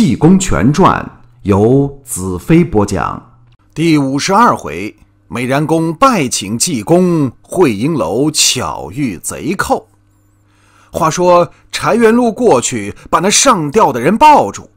《济公全传》由子飞播讲，第五十二回：美髯公拜请济公，会英楼巧遇贼寇。话说柴元禄过去把那上吊的人抱住，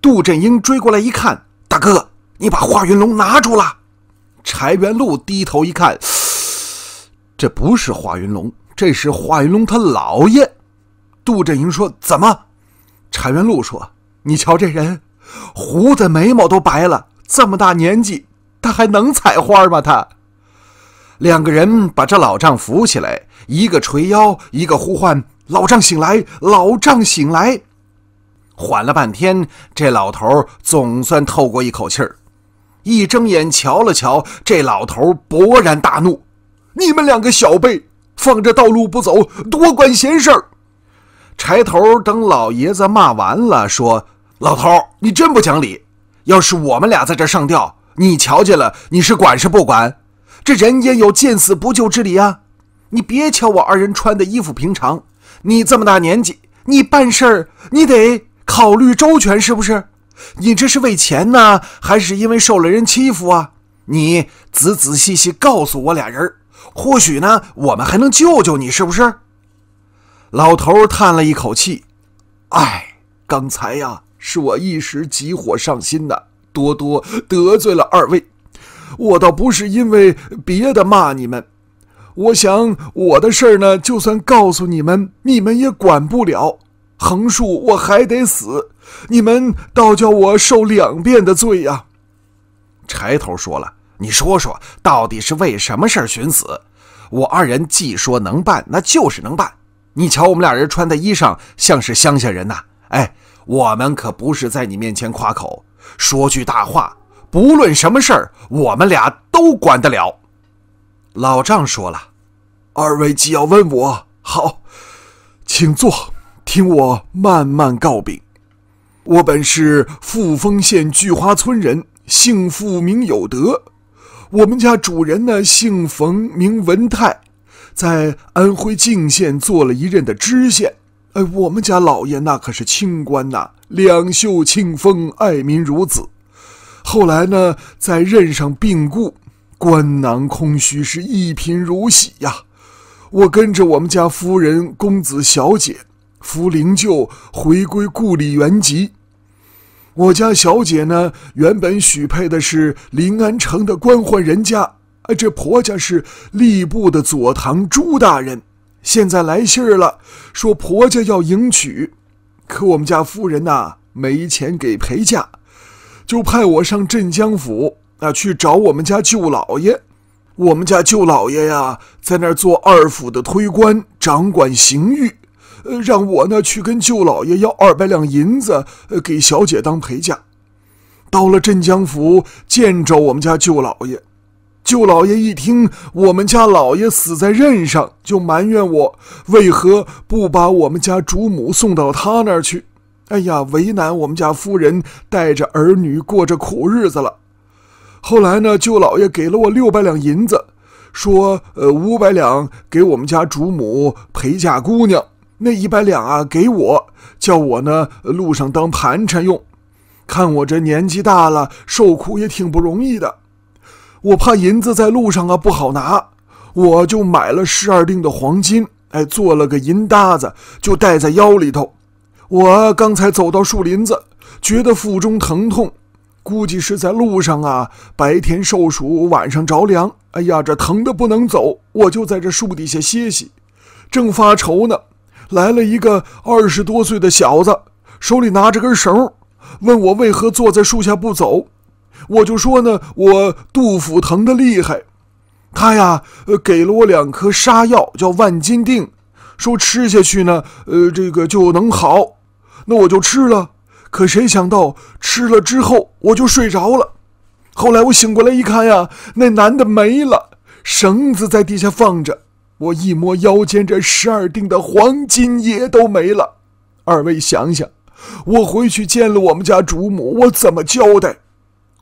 杜振英追过来一看：“大哥，你把华云龙拿住了！”柴元禄低头一看，这不是华云龙，这是华云龙他姥爷。杜振英说：“怎么？”柴元禄说。你瞧这人，胡子眉毛都白了，这么大年纪，他还能采花吗？他，两个人把这老丈扶起来，一个捶腰，一个呼唤：“老丈醒来，老丈醒来。”缓了半天，这老头总算透过一口气儿，一睁眼瞧了瞧，这老头勃然大怒：“你们两个小辈，放着道路不走，多管闲事儿！”柴头等老爷子骂完了，说。老头，你真不讲理！要是我们俩在这上吊，你瞧见了，你是管是不管？这人间有见死不救之理啊！你别瞧我二人穿的衣服平常，你这么大年纪，你办事儿你得考虑周全，是不是？你这是为钱呢，还是因为受了人欺负啊？你仔仔细细告诉我俩人，或许呢，我们还能救救你，是不是？老头叹了一口气，唉，刚才呀。是我一时急火上心的，多多得罪了二位。我倒不是因为别的骂你们，我想我的事儿呢，就算告诉你们，你们也管不了。横竖我还得死，你们倒叫我受两遍的罪呀。柴头说了，你说说到底是为什么事儿寻死？我二人既说能办，那就是能办。你瞧我们俩人穿的衣裳，像是乡下人呐。哎。我们可不是在你面前夸口，说句大话。不论什么事儿，我们俩都管得了。老丈说了，二位既要问我，好，请坐，听我慢慢告禀。我本是富丰县聚花村人，姓富，名有德。我们家主人呢，姓冯，名文泰，在安徽泾县做了一任的知县。哎，我们家老爷那可是清官呐，两袖清风，爱民如子。后来呢，在任上病故，官囊空虚，是一贫如洗呀。我跟着我们家夫人、公子、小姐，扶灵柩回归故里原籍。我家小姐呢，原本许配的是临安城的官宦人家，哎，这婆家是吏部的左堂朱大人。现在来信儿了，说婆家要迎娶，可我们家夫人呐没钱给陪嫁，就派我上镇江府啊去找我们家舅老爷。我们家舅老爷呀在那儿做二府的推官，掌管刑狱，呃，让我呢去跟舅老爷要二百两银子给小姐当陪嫁。到了镇江府，见着我们家舅老爷。舅老爷一听我们家老爷死在任上，就埋怨我为何不把我们家主母送到他那儿去。哎呀，为难我们家夫人带着儿女过着苦日子了。后来呢，舅老爷给了我六百两银子，说：呃，五百两给我们家主母陪嫁姑娘，那一百两啊给我，叫我呢路上当盘缠用。看我这年纪大了，受苦也挺不容易的。我怕银子在路上啊不好拿，我就买了十二锭的黄金，哎，做了个银搭子，就带在腰里头。我刚才走到树林子，觉得腹中疼痛，估计是在路上啊白天受暑，晚上着凉。哎呀，这疼的不能走，我就在这树底下歇息。正发愁呢，来了一个二十多岁的小子，手里拿着根绳，问我为何坐在树下不走。我就说呢，我肚腹疼的厉害，他呀，给了我两颗沙药，叫万金锭，说吃下去呢，呃，这个就能好。那我就吃了，可谁想到吃了之后我就睡着了。后来我醒过来一看呀，那男的没了，绳子在地下放着，我一摸腰间这十二锭的黄金也都没了。二位想想，我回去见了我们家主母，我怎么交代？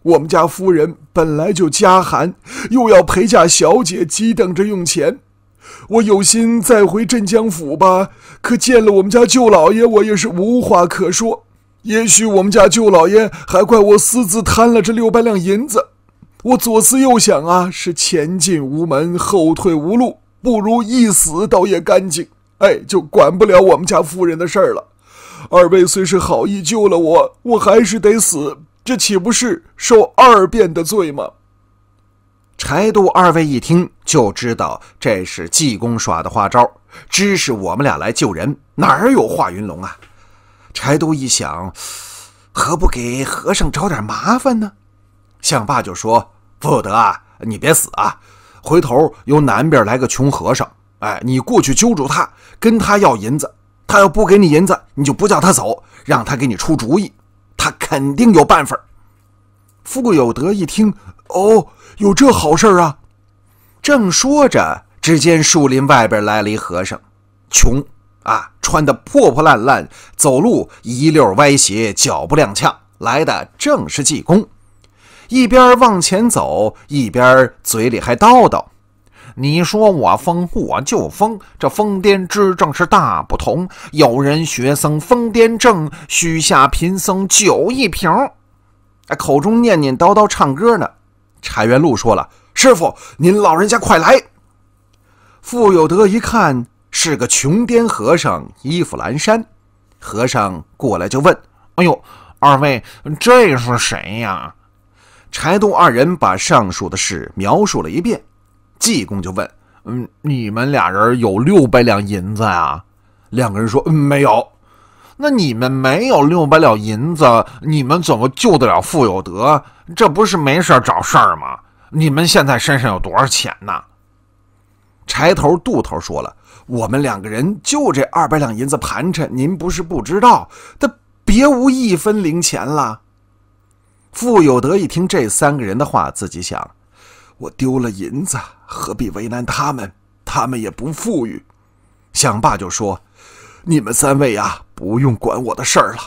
我们家夫人本来就家寒，又要陪嫁小姐，急等着用钱。我有心再回镇江府吧，可见了我们家舅老爷，我也是无话可说。也许我们家舅老爷还怪我私自贪了这六百两银子。我左思右想啊，是前进无门，后退无路，不如一死倒也干净。哎，就管不了我们家夫人的事儿了。二位虽是好意救了我，我还是得死。这岂不是受二变的罪吗？柴都二位一听就知道这是济公耍的花招，指使我们俩来救人，哪有华云龙啊？柴都一想，何不给和尚找点麻烦呢？相爸就说：“不得啊，你别死啊！回头由南边来个穷和尚，哎，你过去揪住他，跟他要银子。他要不给你银子，你就不叫他走，让他给你出主意。”肯定有办法富贵有德一听，哦，有这好事啊！正说着，只见树林外边来了一和尚，穷啊，穿的破破烂烂，走路一溜歪斜，脚不踉跄，来的正是济公。一边往前走，一边嘴里还叨叨。你说我疯，我就疯。这疯癫之症是大不同。有人学僧疯癫症，许下贫僧酒一瓶，哎，口中念念叨叨唱歌呢。柴元禄说了：“师傅，您老人家快来。”傅有德一看是个穷癫和尚，衣服褴衫，和尚过来就问：“哎呦，二位这是谁呀？”柴东二人把上述的事描述了一遍。济公就问：“嗯，你们俩人有六百两银子啊？”两个人说：“没有。”那你们没有六百两银子，你们怎么救得了傅有德？这不是没事找事儿吗？你们现在身上有多少钱呢？柴头、杜头说了：“我们两个人就这二百两银子盘缠，您不是不知道，他别无一分零钱了。”傅有德一听这三个人的话，自己想。我丢了银子，何必为难他们？他们也不富裕。想罢就说：“你们三位呀，不用管我的事儿了。”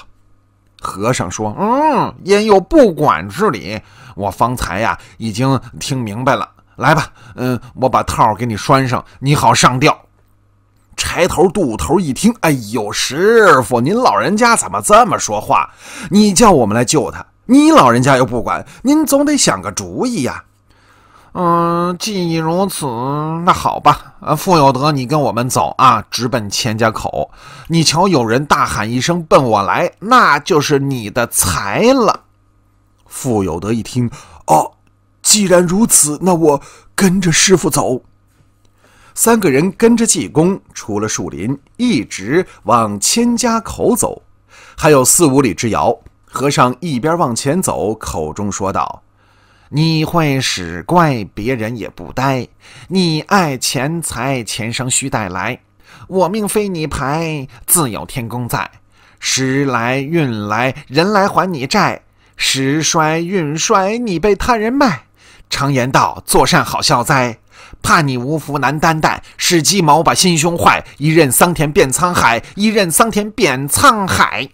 和尚说：“嗯，焉有不管之理？我方才呀，已经听明白了。来吧，嗯，我把套给你拴上，你好上吊。”柴头、渡头一听：“哎呦，师傅，您老人家怎么这么说话？你叫我们来救他，你老人家又不管，您总得想个主意呀。”嗯，既已如此，那好吧。啊，傅有德，你跟我们走啊，直奔千家口。你瞧，有人大喊一声奔我来，那就是你的财了。傅有德一听，哦，既然如此，那我跟着师傅走。三个人跟着济公出了树林，一直往千家口走，还有四五里之遥。和尚一边往前走，口中说道。你会使怪，别人也不呆。你爱钱财，钱生须带来。我命非你排，自有天公在。时来运来人来还你债，时衰运衰你被他人卖。常言道，做善好消灾，怕你无福难担待。使鸡毛把心胸坏，一任桑田变沧海，一任桑田变沧海。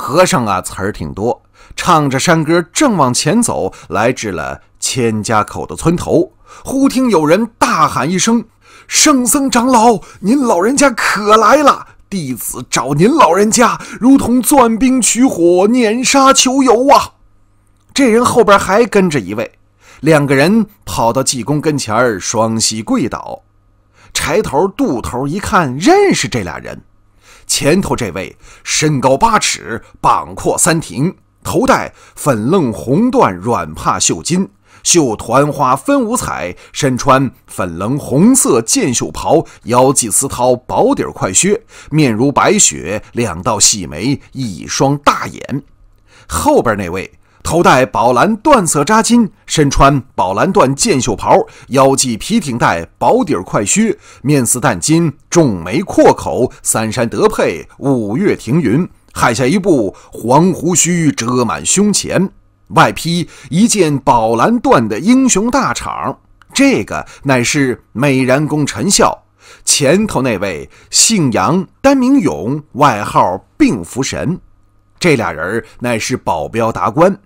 和尚啊，词儿挺多，唱着山歌正往前走，来至了千家口的村头，忽听有人大喊一声：“圣僧长老，您老人家可来了！弟子找您老人家，如同钻冰取火、捻沙求油啊！”这人后边还跟着一位，两个人跑到济公跟前儿，双膝跪倒。柴头、杜头一看，认识这俩人。前头这位身高八尺，膀阔三庭，头戴粉愣红缎软帕绣巾，绣团花分五彩，身穿粉棱红色箭袖袍，腰系丝绦，薄底儿快靴，面如白雪，两道细眉，一双大眼。后边那位。头戴宝蓝缎色扎巾，身穿宝蓝缎箭袖袍，腰系皮挺带，薄底儿快靴，面似淡金，重眉阔口，三山得配，五岳停云。害下一部黄胡须遮满胸前，外披一件宝蓝缎的英雄大氅。这个乃是美髯公陈孝，前头那位姓杨，单名勇，外号病符神。这俩人儿乃是保镖达官。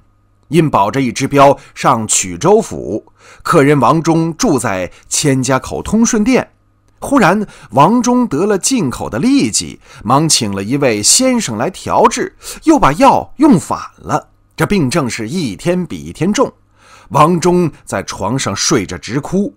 因保着一支镖上曲州府，客人王忠住在千家口通顺店。忽然，王忠得了进口的痢疾，忙请了一位先生来调治，又把药用反了。这病症是一天比一天重。王忠在床上睡着直哭，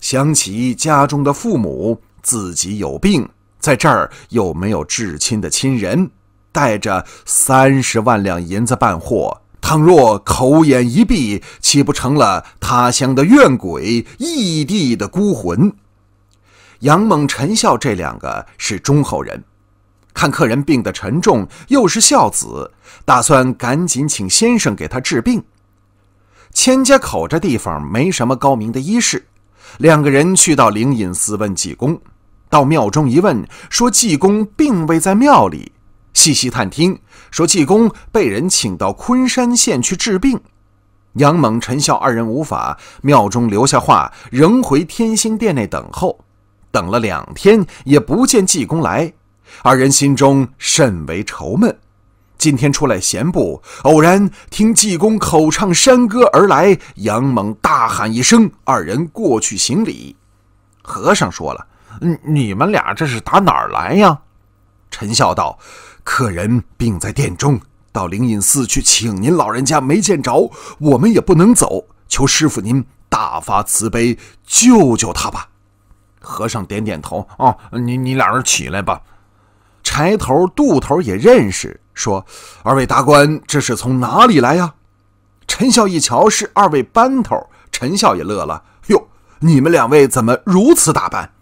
想起家中的父母，自己有病，在这儿又没有至亲的亲人，带着三十万两银子办货。倘若口眼一闭，岂不成了他乡的怨鬼、异地的孤魂？杨猛、陈孝这两个是忠厚人，看客人病得沉重，又是孝子，打算赶紧请先生给他治病。千家口这地方没什么高明的医士，两个人去到灵隐寺问济公，到庙中一问，说济公并未在庙里。细细探听，说济公被人请到昆山县去治病，杨猛、陈孝二人无法，庙中留下话，仍回天星殿内等候。等了两天，也不见济公来，二人心中甚为愁闷。今天出来闲步，偶然听济公口唱山歌而来，杨猛大喊一声，二人过去行礼。和尚说了：“你你们俩这是打哪儿来呀？”陈笑道：“客人并在殿中，到灵隐寺去，请您老人家没见着，我们也不能走。求师傅您大发慈悲，救救他吧。”和尚点点头：“哦，你你俩人起来吧。”柴头、杜头也认识，说：“二位大官，这是从哪里来呀？”陈笑一瞧是二位班头，陈笑也乐了：“哟，你们两位怎么如此打扮？”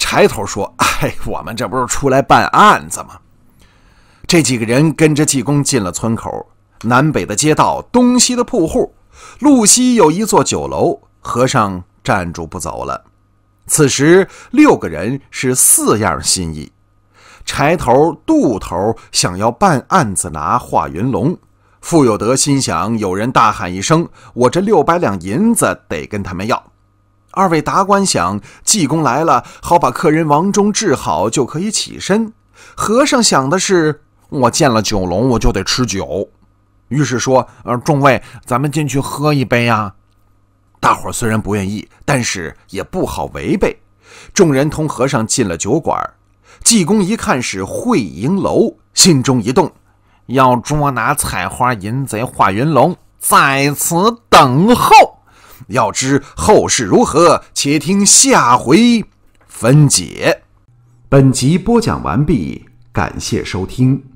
柴头说：“哎，我们这不是出来办案子吗？”这几个人跟着济公进了村口，南北的街道，东西的铺户，路西有一座酒楼，和尚站住不走了。此时六个人是四样心意：柴头、杜头想要办案子拿华云龙，傅有德心想有人大喊一声：“我这六百两银子得跟他们要。”二位达官想，济公来了，好把客人王忠治好，就可以起身。和尚想的是，我见了九龙，我就得吃酒，于是说：“呃，众位，咱们进去喝一杯呀。”大伙虽然不愿意，但是也不好违背。众人同和尚进了酒馆。济公一看是会营楼，心中一动，要捉拿采花淫贼华云龙，在此等候。要知后事如何，且听下回分解。本集播讲完毕，感谢收听。